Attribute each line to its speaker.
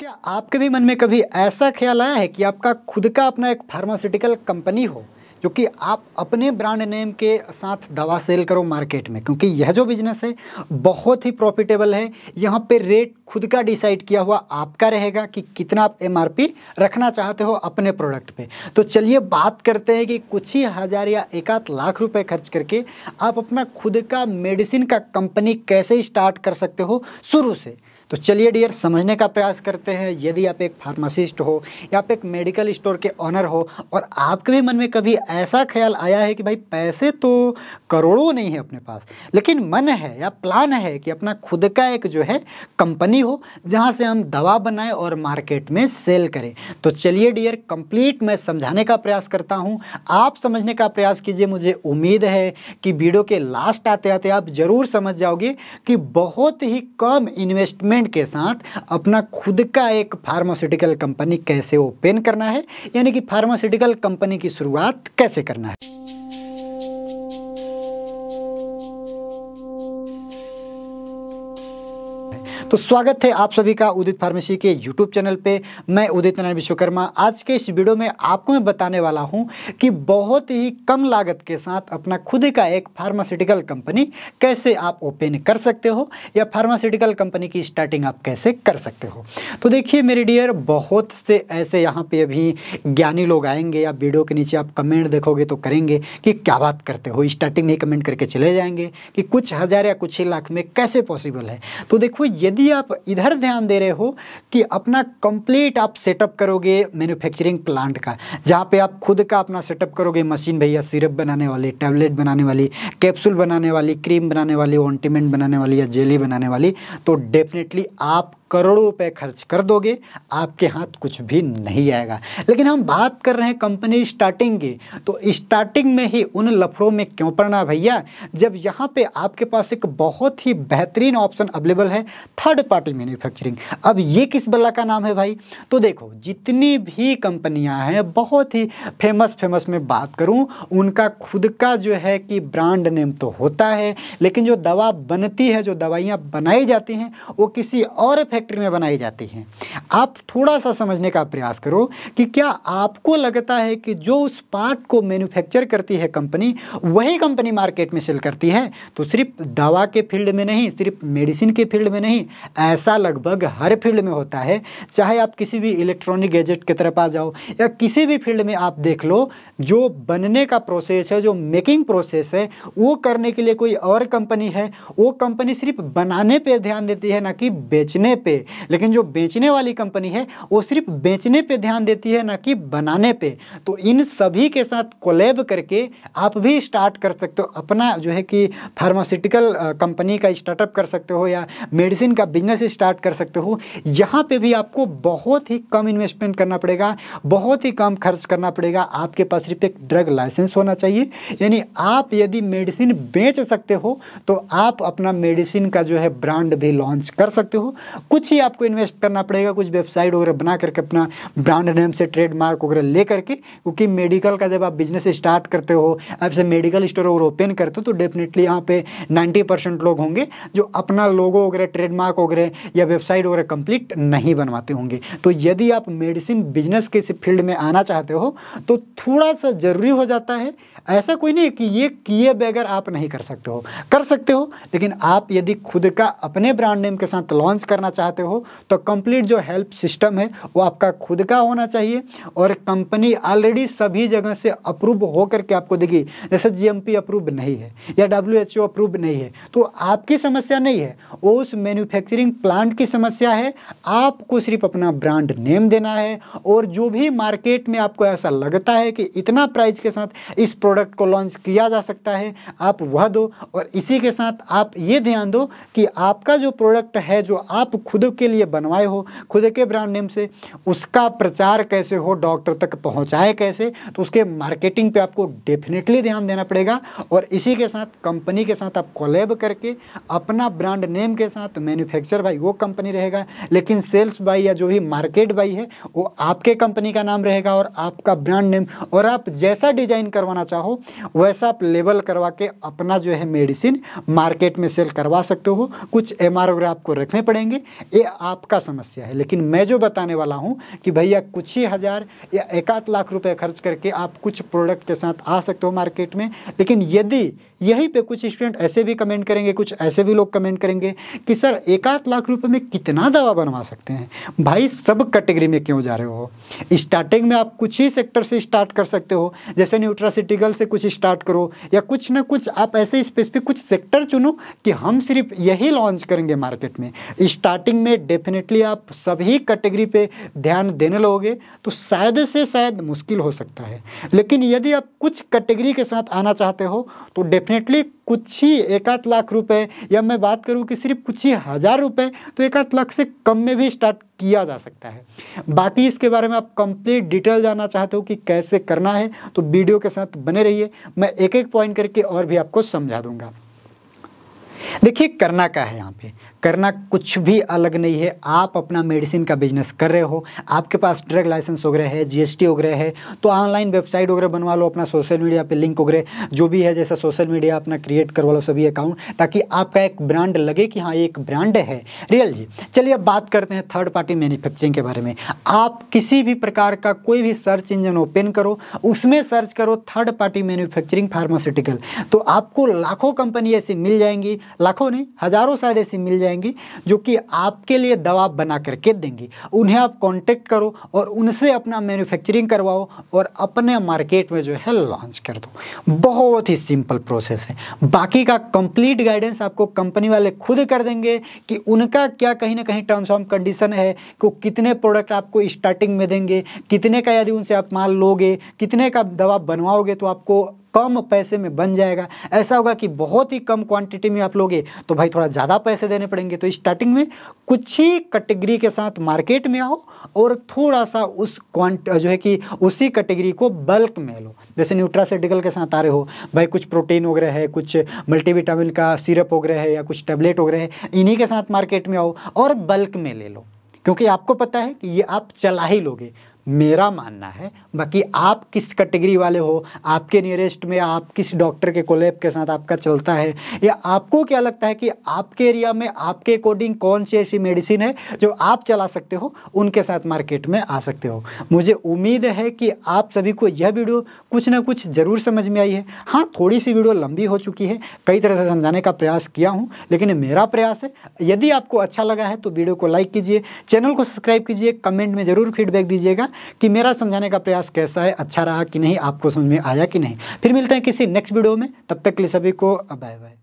Speaker 1: क्या आपके भी मन में कभी ऐसा ख्याल आया है कि आपका खुद का अपना एक फार्मास्यूटिकल कंपनी हो जो कि आप अपने ब्रांड नेम के साथ दवा सेल करो मार्केट में क्योंकि यह जो बिजनेस है बहुत ही प्रॉफिटेबल है यहाँ पे रेट खुद का डिसाइड किया हुआ आपका रहेगा कि कितना आप एमआरपी रखना चाहते हो अपने प्रोडक्ट पे तो चलिए बात करते हैं कि कुछ ही हज़ार या एक आध लाख रुपए खर्च करके आप अपना खुद का मेडिसिन का कंपनी कैसे स्टार्ट कर सकते हो शुरू से तो चलिए डियर समझने का प्रयास करते हैं यदि आप एक फार्मासिस्ट हो या आप एक मेडिकल स्टोर के ऑनर हो और आपके भी मन में कभी ऐसा ख्याल आया है कि भाई पैसे तो करोड़ों नहीं है अपने पास लेकिन मन है या प्लान है कि अपना खुद का एक जो है कंपनी हो जहाँ से हम दवा बनाएं और मार्केट में सेल करें तो चलिए डियर कंप्लीट मैं समझाने का प्रयास करता हूँ आप समझने का प्रयास कीजिए मुझे उम्मीद है कि वीडियो के लास्ट आते आते आप ज़रूर समझ जाओगे कि बहुत ही कम इन्वेस्टमेंट डेवलपमेंट के साथ अपना खुद का एक फार्मास्यूटिकल कंपनी कैसे ओपन करना है यानी कि फार्मास्यूटिकल कंपनी की शुरुआत कैसे करना है तो स्वागत है आप सभी का उदित फार्मेसी के यूट्यूब चैनल पे मैं उदित नारायण विश्वकर्मा आज के इस वीडियो में आपको मैं बताने वाला हूँ कि बहुत ही कम लागत के साथ अपना खुद का एक फार्मास्यूटिकल कंपनी कैसे आप ओपन कर सकते हो या फार्मास्यूटिकल कंपनी की स्टार्टिंग आप कैसे कर सकते हो तो देखिए मेरे डियर बहुत से ऐसे यहाँ पर अभी ज्ञानी लोग आएंगे या वीडियो के नीचे आप कमेंट देखोगे तो करेंगे कि क्या बात करते हो स्टार्टिंग में कमेंट करके चले जाएंगे कि कुछ हज़ार या कुछ ही लाख में कैसे पॉसिबल है तो देखो यदि यदि आप इधर ध्यान दे रहे हो कि अपना कंप्लीट आप सेटअप करोगे मैन्युफैक्चरिंग प्लांट का जहाँ पे आप खुद का अपना सेटअप करोगे मशीन भैया सिरप बनाने वाली टैबलेट बनाने वाली कैप्सूल बनाने वाली क्रीम बनाने वाली ऑन्टीमेंट बनाने वाली या जेली बनाने वाली तो डेफिनेटली आप करोड़ों रुपए खर्च कर दोगे आपके हाथ कुछ भी नहीं आएगा लेकिन हम बात कर रहे हैं कंपनी स्टार्टिंग की तो स्टार्टिंग में ही उन लफड़ों में क्यों पड़ना भैया जब यहाँ पे आपके पास एक बहुत ही बेहतरीन ऑप्शन अवेलेबल है थर्ड पार्टी मैन्युफैक्चरिंग अब ये किस बल्ला का नाम है भाई तो देखो जितनी भी कंपनियाँ हैं बहुत ही फेमस फेमस में बात करूँ उनका खुद का जो है कि ब्रांड नेम तो होता है लेकिन जो दवा बनती है जो दवाइयाँ बनाई जाती हैं वो किसी और फैक्ट्री में बनाई जाती हैं आप थोड़ा सा समझने का प्रयास करो कि क्या आपको लगता है कि जो उस पार्ट को मैन्युफैक्चर करती है कंपनी वही कंपनी मार्केट में सेल करती है तो सिर्फ दवा के फील्ड में नहीं सिर्फ मेडिसिन के फील्ड में नहीं ऐसा लगभग हर फील्ड में होता है चाहे आप किसी भी इलेक्ट्रॉनिक गैजेट की तरफ आ जाओ या किसी भी फील्ड में आप देख लो जो बनने का प्रोसेस है जो मेकिंग प्रोसेस है वो करने के लिए कोई और कंपनी है वो कंपनी सिर्फ बनाने पर ध्यान देती है ना कि बेचने पर पे लेकिन जो बेचने वाली कंपनी है वो सिर्फ बेचने पे ध्यान देती है ना कि बनाने पे तो इन सभी के साथ कोलेब करके आप भी स्टार्ट कर सकते हो अपना जो है कि फार्मास्यूटिकल कंपनी का स्टार्टअप कर सकते हो या मेडिसिन का बिजनेस स्टार्ट कर सकते हो यहाँ पर भी आपको बहुत ही कम इन्वेस्टमेंट करना पड़ेगा बहुत ही कम खर्च करना पड़ेगा आपके पास सिर्फ एक ड्रग लाइसेंस होना चाहिए यानी आप यदि मेडिसिन बेच सकते हो तो आप अपना मेडिसिन का जो है ब्रांड भी लॉन्च कर सकते हो कुछ कुछ ही आपको इन्वेस्ट करना पड़ेगा कुछ वेबसाइट वगैरह बना करके अपना ब्रांड नेम से ट्रेडमार्क वगैरह ले करके क्योंकि मेडिकल का जब आप बिजनेस स्टार्ट करते हो आप से मेडिकल स्टोर वगैरह ओपन करते हो तो डेफिनेटली यहाँ पे 90 परसेंट लोग होंगे जो अपना लोगो वगैरह ट्रेडमार्क वगैरह या वेबसाइट वगैरह कंप्लीट नहीं बनवाते होंगे तो यदि आप मेडिसिन बिजनेस के फील्ड में आना चाहते हो तो थोड़ा सा ज़रूरी हो जाता है ऐसा कोई नहीं कि ये किए बगैर आप नहीं कर सकते हो कर सकते हो लेकिन आप यदि खुद का अपने ब्रांड नेम के साथ लॉन्च करना चाहते चाहते हो तो कंप्लीट जो हेल्प सिस्टम है वो आपका खुद का होना चाहिए और कंपनी ऑलरेडी सभी जगह से अप्रूव हो करके आपको देगी जैसे जीएमपी अप्रूव नहीं है या डब्ल्यूएचओ अप्रूव नहीं है तो आपकी समस्या नहीं है वो उस मैन्युफैक्चरिंग प्लांट की समस्या है आपको सिर्फ अपना ब्रांड नेम देना है और जो भी मार्केट में आपको ऐसा लगता है कि इतना प्राइस के साथ इस प्रोडक्ट को लॉन्च किया जा सकता है आप वह दो और इसी के साथ आप ये ध्यान दो कि आपका जो प्रोडक्ट है जो आप खुद के लिए बनवाए हो खुद के ब्रांड नेम से उसका प्रचार कैसे हो डॉक्टर तक पहुँचाए कैसे तो उसके मार्केटिंग पे आपको डेफिनेटली ध्यान देना पड़ेगा और इसी के साथ कंपनी के साथ आप कोलेब करके अपना ब्रांड नेम के साथ मैन्युफैक्चर भाई वो कंपनी रहेगा लेकिन सेल्स बाई या जो भी मार्केट बाई है वो आपके कंपनी का नाम रहेगा और आपका ब्रांड नेम और आप जैसा डिजाइन करवाना चाहो वैसा आप लेबल करवा के अपना जो है मेडिसिन मार्केट में सेल करवा सकते हो कुछ एम आपको रखने पड़ेंगे ये आपका समस्या है लेकिन मैं जो बताने वाला हूँ कि भैया कुछ ही हज़ार या एक लाख रुपये खर्च करके आप कुछ प्रोडक्ट के साथ आ सकते हो मार्केट में लेकिन यदि यहीं पे कुछ स्टूडेंट ऐसे भी कमेंट करेंगे कुछ ऐसे भी लोग कमेंट करेंगे कि सर एक आध लाख रुपए में कितना दवा बनवा सकते हैं भाई सब कैटेगरी में क्यों जा रहे हो स्टार्टिंग में आप कुछ ही सेक्टर से स्टार्ट कर सकते हो जैसे न्यूट्रासिटिकल से कुछ स्टार्ट करो या कुछ ना कुछ आप ऐसे स्पेसिफिक कुछ सेक्टर चुनो कि हम सिर्फ यही लॉन्च करेंगे मार्केट में स्टार्टिंग में डेफिनेटली आप सभी कैटेगरी पर ध्यान देने लगोगे तो शायद से शायद मुश्किल हो सकता है लेकिन यदि आप कुछ कैटेगरी के साथ आना चाहते हो तो डेफिनेट डेफिनेटली कुछ ही एक आध लाख रुपए या मैं बात करूँ कि सिर्फ कुछ ही हज़ार रुपए तो एक आध लाख से कम में भी स्टार्ट किया जा सकता है बाकी इसके बारे में आप कंप्लीट डिटेल जानना चाहते हो कि कैसे करना है तो वीडियो के साथ बने रहिए मैं एक एक पॉइंट करके और भी आपको समझा दूंगा देखिए करना का है यहाँ पे करना कुछ भी अलग नहीं है आप अपना मेडिसिन का बिजनेस कर रहे हो आपके पास ड्रग लाइसेंस वगैरह है जीएसटी वगैरह है तो ऑनलाइन वेबसाइट वगैरह बनवा लो अपना सोशल मीडिया पे लिंक वगैरह जो भी है जैसा सोशल मीडिया अपना क्रिएट करवा लो सभी अकाउंट ताकि आपका एक ब्रांड लगे कि हाँ एक ब्रांड है रियल जी चलिए अब बात करते हैं थर्ड पार्टी मैन्युफैक्चरिंग के बारे में आप किसी भी प्रकार का कोई भी सर्च इंजन ओपन करो उसमें सर्च करो थर्ड पार्टी मैन्युफैक्चरिंग फार्मास्यूटिकल तो आपको लाखों कंपनी ऐसी मिल जाएंगी लाखों नहीं हज़ारों शायद ऐसी मिल जाएंगी जो कि आपके लिए दवा बना करके देंगी उन्हें आप कॉन्टेक्ट करो और उनसे अपना मैन्युफैक्चरिंग करवाओ और अपने मार्केट में जो है लॉन्च कर दो बहुत ही सिंपल प्रोसेस है बाकी का कंप्लीट गाइडेंस आपको कंपनी वाले खुद कर देंगे कि उनका क्या कहीं ना कहीं टर्म्स ऑफ कंडीशन है कि कितने प्रोडक्ट आपको स्टार्टिंग में देंगे कितने का यदि उनसे आप माल लोगे कितने का दवा बनवाओगे तो आपको कम पैसे में बन जाएगा ऐसा होगा कि बहुत ही कम क्वांटिटी में आप लोगे तो भाई थोड़ा ज़्यादा पैसे देने पड़ेंगे तो स्टार्टिंग में कुछ ही कैटेगरी के साथ मार्केट में आओ और थोड़ा सा उस क्वांट जो है कि उसी कैटेगरी को बल्क में लो जैसे न्यूट्रासेटिकल के साथ आ रहे हो भाई कुछ प्रोटीन वगैरह है कुछ मल्टीविटामिन का सिरप वगैरह है या कुछ टैबलेट वगैरह है इन्हीं के साथ मार्केट में आओ और बल्क में ले लो क्योंकि आपको पता है कि ये आप चला ही लोगे मेरा मानना है बाकी आप किस कैटेगरी वाले हो आपके नियरेस्ट में आप किस डॉक्टर के कोलेब के साथ आपका चलता है या आपको क्या लगता है कि आपके एरिया में आपके अकॉर्डिंग कौन सी ऐसी मेडिसिन है जो आप चला सकते हो उनके साथ मार्केट में आ सकते हो मुझे उम्मीद है कि आप सभी को यह वीडियो कुछ ना कुछ ज़रूर समझ में आई है हाँ थोड़ी सी वीडियो लंबी हो चुकी है कई तरह से समझाने का प्रयास किया हूँ लेकिन मेरा प्रयास है यदि आपको अच्छा लगा है तो वीडियो को लाइक कीजिए चैनल को सब्सक्राइब कीजिए कमेंट में ज़रूर फीडबैक दीजिएगा कि मेरा समझाने का प्रयास कैसा है अच्छा रहा कि नहीं आपको समझ में आया कि नहीं फिर मिलते हैं किसी नेक्स्ट वीडियो में तब तक के लिए सभी को बाय बाय